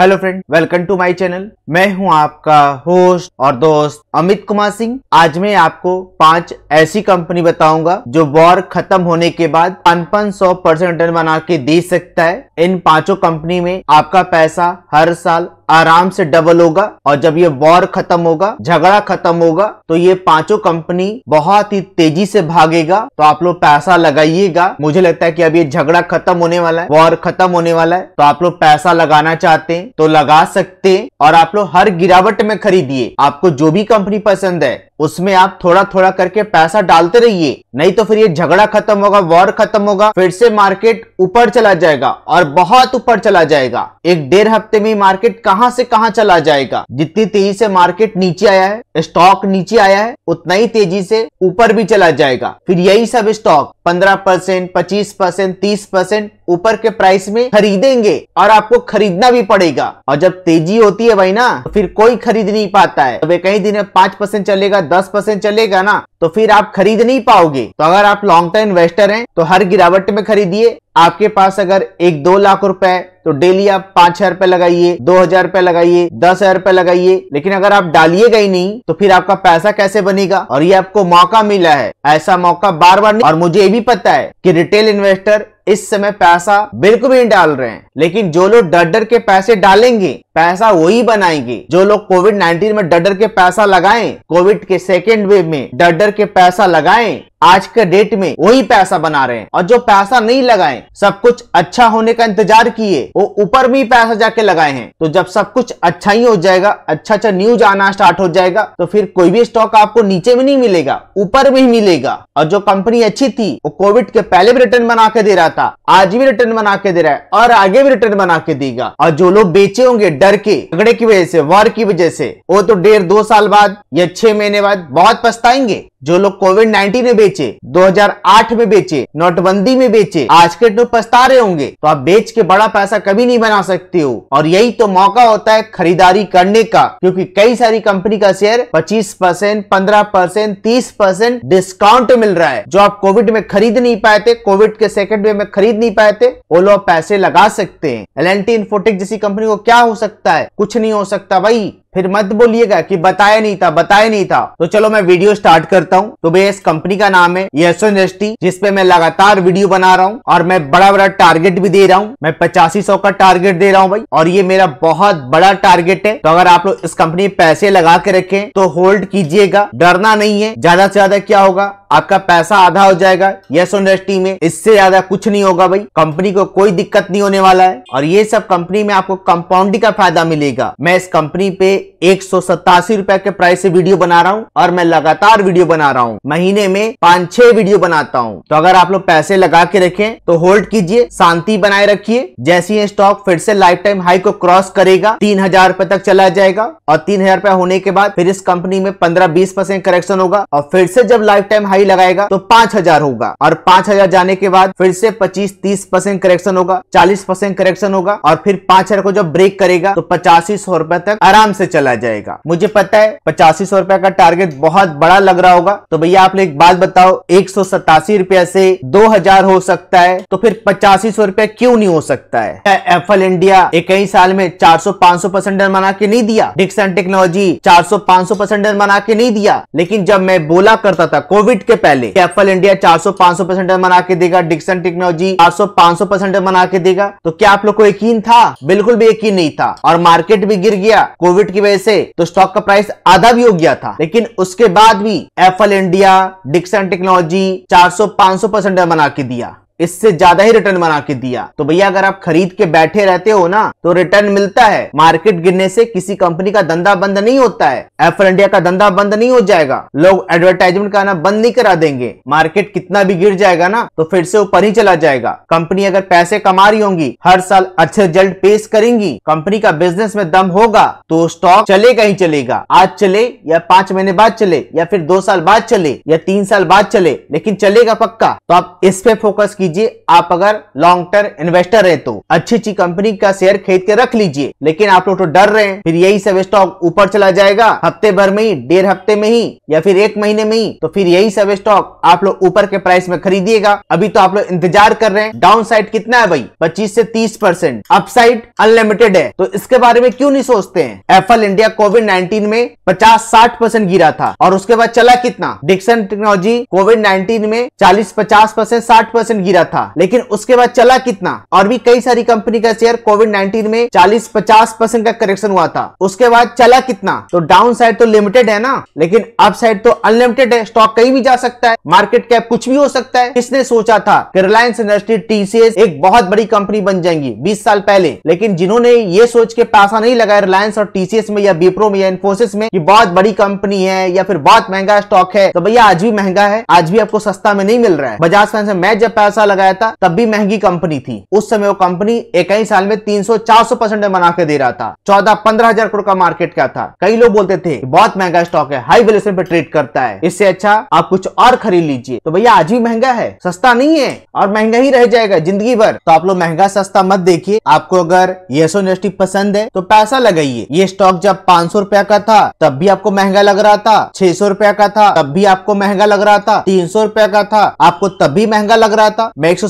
hello friend welcome to my channel मैं हूं आपका होस्ट और दोस्त अमित कुमार सिंह आज मैं आपको पांच ऐसी कंपनी बताऊंगा जो वॉर खत्म होने के बाद पाँच सौ परसेंट रिटर्न बना के दे सकता है इन पांचों कंपनी में आपका पैसा हर साल आराम से डबल होगा और जब ये वॉर खत्म होगा झगड़ा खत्म होगा तो ये पांचों कंपनी बहुत ही तेजी से भागेगा तो आप लोग पैसा लगाइएगा मुझे लगता है कि अब ये झगड़ा खत्म होने वाला है वॉर खत्म होने वाला है तो आप लोग पैसा लगाना चाहते हैं तो लगा सकते हैं और आप लोग हर गिरावट में खरीदिए आपको जो भी कंपनी पसंद है उसमें आप थोड़ा थोड़ा करके पैसा डालते रहिए नहीं तो फिर ये झगड़ा खत्म होगा वॉर खत्म होगा फिर से मार्केट ऊपर चला जाएगा और बहुत ऊपर चला जाएगा एक डेढ़ हफ्ते में मार्केट कहां से कहां चला जाएगा जितनी तेजी से मार्केट नीचे आया है स्टॉक नीचे आया है उतना ही तेजी से ऊपर भी चला जाएगा फिर यही सब स्टॉक पंद्रह परसेंट पच्चीस परसेंट तीस परसेंट ऊपर के प्राइस में खरीदेंगे और आपको खरीदना भी पड़ेगा और जब तेजी होती है भाई ना तो फिर कोई खरीद नहीं पाता है तो कई दिन पांच परसेंट चलेगा दस परसेंट चलेगा ना तो फिर आप खरीद नहीं पाओगे तो अगर आप लॉन्ग टर्म इन्वेस्टर हैं तो हर गिरावट में खरीदिए आपके पास अगर एक दो लाख रुपए तो डेली आप पांच हजार रुपए लगाइए दो हजार रुपए लगाइए दस हजार रुपए लगाइए लेकिन अगर आप डालिएगा ही नहीं तो फिर आपका पैसा कैसे बनेगा और ये आपको मौका मिला है ऐसा मौका बार बार नहीं और मुझे ये भी पता है कि रिटेल इन्वेस्टर इस समय पैसा बिल्कुल भी नहीं डाल रहे हैं लेकिन जो लोग डर डर के पैसे डालेंगे पैसा वही बनाएंगे जो लोग कोविड 19 में डर के पैसा लगाएं कोविड के सेकेंड वेव में डर के पैसा लगाएं आज के डेट में वही पैसा बना रहे हैं और जो पैसा नहीं लगाए सब कुछ अच्छा होने का इंतजार किए वो ऊपर भी पैसा जाके लगाए हैं तो जब सब कुछ अच्छा ही हो जाएगा अच्छा अच्छा न्यूज आना स्टार्ट हो जाएगा तो फिर कोई भी स्टॉक आपको नीचे में नहीं मिलेगा ऊपर भी मिलेगा और जो कंपनी अच्छी थी वो कोविड के पहले भी रिटर्न बना के दे रहा था आज भी रिटर्न बना के दे रहा है और आगे भी रिटर्न बना के देगा और जो लोग बेचे होंगे डर के झगड़े की वजह से वार की वजह से वो तो डेढ़ दो साल बाद या छह महीने बाद बहुत पछताएंगे जो लोग कोविड 19 में बेचे 2008 में बेचे नोटबंदी में बेचे आज के तो पछता रहे होंगे तो आप बेच के बड़ा पैसा कभी नहीं बना सकते हो और यही तो मौका होता है खरीदारी करने का क्योंकि कई सारी कंपनी का शेयर 25 परसेंट पंद्रह परसेंट तीस परसेंट डिस्काउंट मिल रहा है जो आप कोविड में खरीद नहीं पाए थे कोविड के सेकंड वे में खरीद नहीं पाए थे वो लोग पैसे लगा सकते हैं एल एन टी जैसी कंपनी को क्या हो सकता है कुछ नहीं हो सकता भाई फिर मत बोलिएगा कि बताया नहीं था बताया नहीं था तो चलो मैं वीडियो स्टार्ट करता हूँ तो भैया इस कंपनी का नाम है येसो इंडस्ट्री जिसपे मैं लगातार वीडियो बना रहा हूँ और मैं बड़ा बड़ा टारगेट भी दे रहा हूँ मैं पचासी सौ का टारगेट दे रहा हूँ भाई और ये मेरा बहुत बड़ा टारगेट है तो अगर आप लोग इस कंपनी पैसे लगा के रखे तो होल्ड कीजिएगा डरना नहीं है ज्यादा से ज्यादा क्या होगा आपका पैसा आधा हो जाएगा येसो इंडस्ट्री में इससे ज्यादा कुछ नहीं होगा भाई कंपनी को कोई दिक्कत नहीं होने वाला है और ये सब कंपनी में आपको कंपाउंडिंग का फायदा मिलेगा मैं इस कंपनी पे एक सौ रुपए के प्राइस से वीडियो बना रहा हूँ और मैं लगातार वीडियो बना रहा हूँ महीने में पांच छह वीडियो बनाता हूँ तो अगर आप लोग पैसे लगा के रखे तो होल्ड कीजिए शांति बनाए रखिए जैसी ये स्टॉक फिर से लाइफ टाइम हाई को क्रॉस करेगा तीन हजार रुपए तक चला जाएगा और तीन हजार रुपए होने के बाद फिर इस कंपनी में पंद्रह बीस परसेंट करेक्शन होगा और फिर से जब लाइफ टाइम हाई लगाएगा तो पांच हजार होगा और पांच हजार जाने के बाद फिर से पच्चीस तीस परसेंट करेक्शन होगा चालीस परसेंट करेक्शन होगा और फिर पांच हजार को जब ब्रेक करेगा तो पचासी सौ रुपए तक आराम से चला जाएगा मुझे पता है पचासी सौ रुपया का टारगेट बहुत बड़ा लग रहा होगा तो भैया आप एक बात बताओ एक सौ सतासी रुपया से दो हजार हो सकता है तो फिर पचासी सौ रुपया क्यों नहीं हो सकता है एफल इंडिया एक ही साल में चार सौ पांच सौ परसेंट डर मना के नहीं दिया डिक्सन टेक्नोलॉजी चार सौ पांच सौ परसेंट डर मना के नहीं दिया लेकिन जब मैं बोला करता था कोविड के पहले एफल इंडिया चार सौ पांच सौ परसेंट डर मना के देगा डिक्सन टेक्नोलॉजी चार सौ पांच सौ परसेंट डर मना के देगा तो क्या आप लोग को यकीन था बिल्कुल भी यकीन नहीं था और मार्केट भी गिर गया कोविड की वजह से तो स्टॉक का प्राइस आधा भी हो गया था लेकिन उसके बाद भी Affle India Dixon technology 400-500 percent बना के दिया इससे ज्यादा ही रिटर्न बना के दिया तो भैया अगर आप खरीद के बैठे रहते हो ना तो रिटर्न मिलता है मार्केट गिरने से किसी कंपनी का धंधा बंद नहीं होता है एफर इंडिया का धंधा बंद नहीं हो जाएगा लोग एडवर्टाइजमेंट करना बंद नहीं करा देंगे मार्केट कितना भी गिर जाएगा ना तो फिर से ऊपर ही चला जाएगा कंपनी अगर पैसे कमा रही होंगी हर साल अच्छे रिजल्ट पेश करेंगी कंपनी का बिजनेस में दम होगा तो स्टॉक चलेगा ही चलेगा आज चले या पांच महीने बाद चले या फिर दो साल बाद चले या तीन साल बाद चले लेकिन चलेगा पक्का तो आप इस पे फोकस कीजिए लीजिए आप अगर लॉन्ग टर्म इन्वेस्टर है तो अच्छी अच्छी कंपनी का शेयर खरीद के रख लीजिए लेकिन आप लोग तो डर रहे हैं फिर यही सब स्टॉक ऊपर चला जाएगा हफ्ते भर में ही डेढ़ हफ्ते में ही या फिर एक महीने में ही तो फिर यही सब स्टॉक आप लोग ऊपर के प्राइस में खरीदिएगा अभी तो आप लोग इंतजार कर रहे हैं डाउन साइड कितना है भाई पच्चीस से तीस परसेंट अपसाइड अनलिमिटेड है तो इसके बारे में क्यों नहीं सोचते हैं एफल इंडिया कोविड नाइन्टीन में पचास साठ परसेंट गिरा था और उसके बाद चला कितना डिक्सन टेक्नोलॉजी कोविड नाइन्टीन में चालीस पचास परसेंट साठ परसेंट गिरा था लेकिन उसके बाद चला कितना और भी कई सारी कंपनी का शेयर कोविड नाइन्टीन में चालीस पचास परसेंट का करेक्शन हुआ था उसके बाद चला कितना तो डाउन साइड तो लिमिटेड है ना लेकिन अप साइड तो अनलिमिटेड है स्टॉक कहीं भी जा सकता है मार्केट कैप कुछ भी हो सकता है किसने सोचा था कि रिलायंस इंडस्ट्री टीसीएस एक बहुत बड़ी कंपनी बन जाएंगी बीस साल पहले लेकिन जिन्होंने ये सोच के पैसा नहीं लगाया रिलायंस और टीसीएस में या बीप्रो में या इन्फोसिस में बहुत बड़ी कंपनी है या फिर बहुत महंगा स्टॉक है तो भैया आज भी महंगा है आज भी आपको सस्ता में नहीं मिल रहा है बजाज फैंस में मैं जब पैसा पैसा लगाया था तब भी महंगी कंपनी थी उस समय वो कंपनी एक ही साल में 300-400 परसेंट बना के दे रहा था चौदह पंद्रह हजार करोड़ का मार्केट क्या था कई लोग बोलते थे बहुत महंगा स्टॉक है हाई वेल्यूशन पे ट्रेड करता है इससे अच्छा आप कुछ और खरीद लीजिए तो भैया आज भी महंगा है सस्ता नहीं है और महंगा ही रह जाएगा जिंदगी भर तो आप लोग महंगा सस्ता मत देखिए आपको अगर ये इंडस्ट्री पसंद है तो पैसा लगाइए ये स्टॉक जब पांच सौ रुपया का था तब भी आपको महंगा लग रहा था छह सौ रुपया का था तब भी आपको महंगा लग रहा था तीन सौ रुपया का था आपको तब भी महंगा लग रहा था मैं एक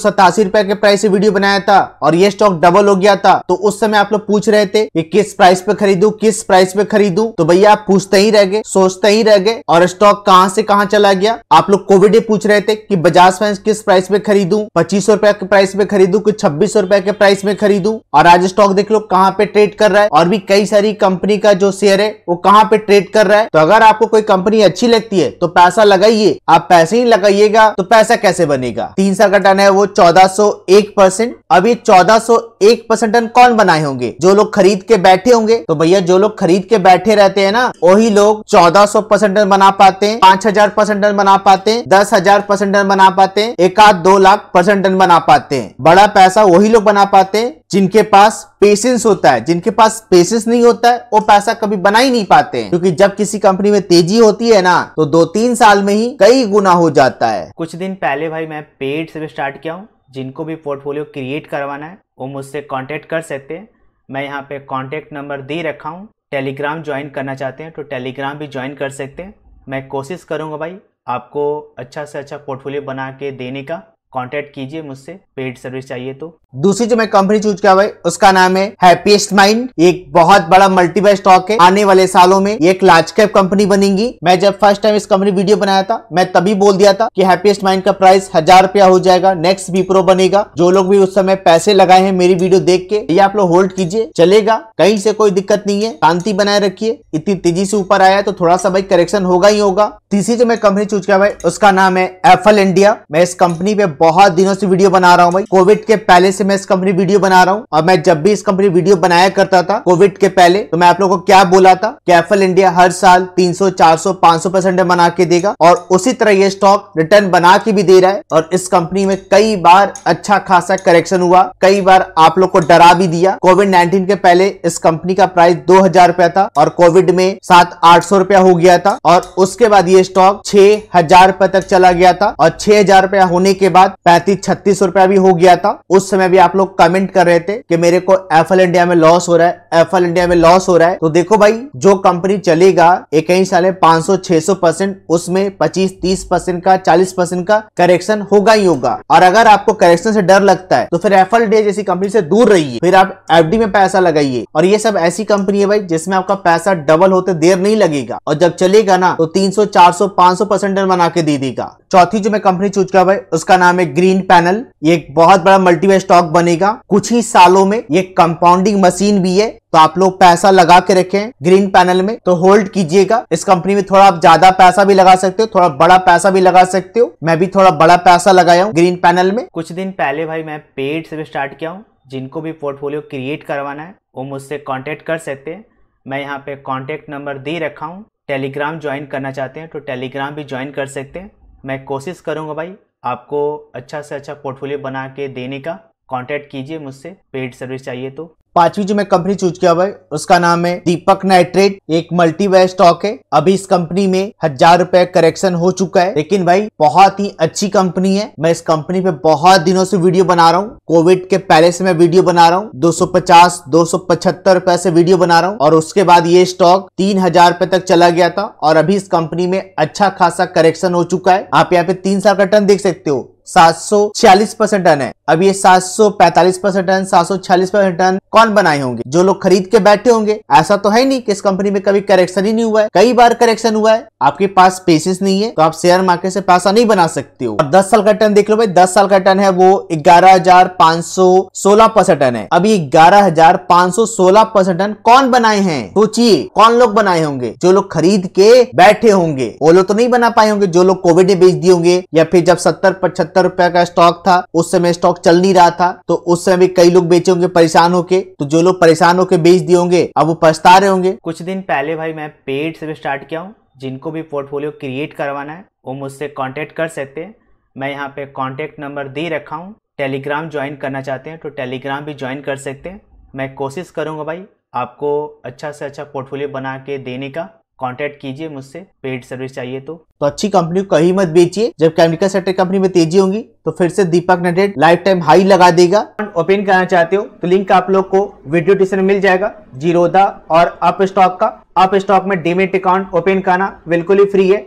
रुपए के प्राइस से वीडियो बनाया था और ये स्टॉक डबल हो गया था तो उस समय आप लोग पूछ रहे थे कि किस प्राइस पे खरीदू किस प्राइस पे खरीदू तो भैया आप पूछते ही रह गए सोचते ही रह गए और स्टॉक कहाँ से कहाँ चला गया आप लोग कोविड पूछ रहे थे की बजाज फाइनेंस किस प्राइस पे खरीदू पच्चीस रुपए के प्राइस में खरीदू कुछ छब्बीस रुपए के प्राइस में खरीदू और आज स्टॉक देख लो कहाँ पे ट्रेड कर रहा है और भी कई सारी कंपनी का जो शेयर है वो कहाँ पे ट्रेड कर रहा है तो अगर आपको कोई कंपनी अच्छी लगती है तो पैसा लगाइए आप पैसे ही लगाइएगा तो पैसा कैसे बनेगा तीन साल का टन है वो 1401 परसेंट अब ये 1401 परसेंट टन कौन बनाए होंगे जो लोग खरीद के बैठे होंगे तो भैया जो लोग खरीद के बैठे रहते हैं ना वही लोग 1400 परसेंट टन बना पाते हैं 5000 परसेंट टन बना पाते हैं 10000 परसेंट टन बना पाते हैं एक आध दो लाख परसेंट टन बना पाते हैं बड़ा पैसा वही लोग बना पाते हैं जिनके पास पेशेंस होता है जिनके पास पेशेंस नहीं होता है वो पैसा कभी बना ही नहीं पाते हैं क्योंकि जब किसी कंपनी में तेजी होती है ना तो दो तीन साल में ही कई गुना हो जाता है कुछ दिन पहले भाई मैं पेड से भी स्टार्ट किया हूँ जिनको भी पोर्टफोलियो क्रिएट करवाना है वो मुझसे कॉन्टेक्ट कर सकते हैं मैं यहाँ पे कॉन्टेक्ट नंबर दे रखा हूँ टेलीग्राम ज्वाइन करना चाहते हैं तो टेलीग्राम भी ज्वाइन कर सकते हैं मैं कोशिश करूँगा भाई आपको अच्छा से अच्छा पोर्टफोलियो बना के देने का कांटेक्ट कीजिए मुझसे पेड सर्विस चाहिए तो दूसरी जो मैं कंपनी चूज किया भाई उसका नाम है हैप्पीएस्ट माइंड एक बहुत बड़ा मल्टीपल स्टॉक है आने वाले सालों में एक लार्ज कैप कंपनी बनेगी मैं जब फर्स्ट टाइम इस कंपनी वीडियो बनाया था मैं तभी बोल दिया था कि हैप्पीएस्ट माइंड का प्राइस हजार रुपया हो जाएगा नेक्स्ट विप्रो बनेगा जो लोग भी उस समय पैसे लगाए हैं मेरी वीडियो देख के ये आप लोग होल्ड कीजिए चलेगा कहीं से कोई दिक्कत नहीं है शांति बनाए रखिए इतनी तेजी से ऊपर आया तो थोड़ा सा भाई करेक्शन होगा ही होगा तीसरी जो मैं कंपनी चूज किया भाई उसका नाम है एफल इंडिया मैं इस कंपनी पे बहुत दिनों से वीडियो बना रहा हूँ भाई कोविड के पहले से मैं इस कंपनी वीडियो बना रहा हूँ और मैं जब भी इस कंपनी वीडियो बनाया करता था कोविड के पहले तो मैं आप लोगों को क्या बोला था कैफल इंडिया हर साल 300, 400, 500 परसेंट बना के देगा और उसी तरह ये स्टॉक रिटर्न बना के भी दे रहा है और इस कंपनी में कई बार अच्छा खासा करेक्शन हुआ कई बार आप लोग को डरा भी दिया कोविड नाइन्टीन के पहले इस कंपनी का प्राइस दो हजार रुपया था और कोविड में सात आठ सौ रुपया हो गया था और उसके बाद ये स्टॉक छह हजार रुपए तक चला गया था और छह हजार रुपया होने के बाद पैंतीस छत्तीस रुपया भी हो गया था उस समय भी आप लोग कमेंट कर रहे थे कि मेरे को एफएल इंडिया में लॉस हो रहा है एफएल इंडिया में लॉस हो रहा है तो देखो भाई जो कंपनी चलेगा एक ही साल में पांच सौ छह सौ परसेंट उसमें पच्चीस तीस परसेंट का चालीस परसेंट का करेक्शन होगा ही होगा और अगर आपको करेक्शन से डर लगता है तो फिर एफएल इंडिया जैसी कंपनी से दूर रहिए फिर आप एफडी में पैसा लगाइए और ये सब ऐसी कंपनी है भाई जिसमें आपका पैसा डबल होते देर नहीं लगेगा और जब चलेगा ना तो तीन सौ चार सौ पांच सौ परसेंट बना के दे देगा चौथी जो मैं कंपनी चूज किया भाई उसका नाम है ग्रीन पैनल ये एक बहुत बड़ा मल्टीवे स्टॉक बनेगा कुछ ही सालों में ये कंपाउंडिंग मशीन भी है तो आप लोग पैसा लगा के रखें ग्रीन पैनल में तो होल्ड कीजिएगा इस कंपनी में थोड़ा आप ज्यादा पैसा भी लगा सकते हो थोड़ा बड़ा पैसा भी लगा सकते हो मैं भी थोड़ा बड़ा पैसा लगाया हूँ ग्रीन पैनल में कुछ दिन पहले भाई मैं पेड से भी स्टार्ट किया हूँ जिनको भी पोर्टफोलियो क्रिएट करवाना है वो मुझसे कॉन्टेक्ट कर सकते हैं मैं यहाँ पे कॉन्टेक्ट नंबर दे रखा हूँ टेलीग्राम ज्वाइन करना चाहते हैं तो टेलीग्राम भी ज्वाइन कर सकते हैं मैं कोशिश करूँगा भाई आपको अच्छा से अच्छा पोर्टफोलियो बना के देने का कांटेक्ट कीजिए मुझसे पेड सर्विस चाहिए तो पांचवी जो मैं कंपनी चूज किया हुआ है उसका नाम है दीपक नाइट्रेट एक मल्टीवेयर स्टॉक है अभी इस कंपनी में हजार रुपए करेक्शन हो चुका है लेकिन भाई बहुत ही अच्छी कंपनी है मैं इस कंपनी पे बहुत दिनों से वीडियो बना रहा हूँ कोविड के पहले से मैं वीडियो बना रहा हूँ 250 275 रुपए से वीडियो बना रहा हूँ और उसके बाद ये स्टॉक तीन हजार रुपए तक चला गया था और अभी इस कंपनी में अच्छा खासा करेक्शन हो चुका है आप यहाँ पे तीन साल का टर्न देख सकते हो 740 परसेंट टन है अब ये 745 परसेंट टन 740 परसेंट टन कौन बनाए होंगे जो लोग खरीद के बैठे होंगे ऐसा तो है नहीं कि इस कंपनी में कभी करेक्शन ही नहीं हुआ है कई बार करेक्शन हुआ है आपके पास पेसिस नहीं है तो आप शेयर मार्केट से पैसा नहीं बना सकते हो और दस साल का टन देख लो भाई दस साल का टन है वो ग्यारह हजार पांच सौ सोलह टन है अभी ग्यारह हजार पांच सौ सोलह टन कौन बनाए हैं सोचिए तो कौन लोग बनाए होंगे जो लोग खरीद के बैठे होंगे वो लोग तो नहीं बना पाए होंगे जो लोग कोविड में बेच दिए होंगे या फिर जब सत्तर पचहत्तर सत्तर रुपए का स्टॉक था उस समय स्टॉक चल नहीं रहा था तो उस समय भी कई लोग बेचे होंगे परेशान होके तो जो लोग परेशान होके बेच दिए होंगे अब वो पछता रहे होंगे कुछ दिन पहले भाई मैं पेड से भी स्टार्ट किया हूँ जिनको भी पोर्टफोलियो क्रिएट करवाना है वो मुझसे कॉन्टेक्ट कर सकते हैं मैं यहाँ पे कॉन्टेक्ट नंबर दे रखा हूँ टेलीग्राम ज्वाइन करना चाहते हैं तो टेलीग्राम भी ज्वाइन कर सकते हैं मैं कोशिश करूँगा भाई आपको अच्छा से अच्छा पोर्टफोलियो बना के देने का कांटेक्ट कीजिए मुझसे पेड सर्विस चाहिए तो तो अच्छी कंपनी को कहीं मत बेचिए जब केमिकल सेक्टर कंपनी में तेजी होगी तो फिर से दीपक नडेड लाइफ टाइम हाई लगा देगा ओपन करना चाहते हो तो लिंक आप लोग को वीडियो डिस्क्रिप्शन मिल जाएगा जीरोदा और अप स्टॉक का अप स्टॉक में डीमेट अकाउंट ओपन करना बिल्कुल ही फ्री है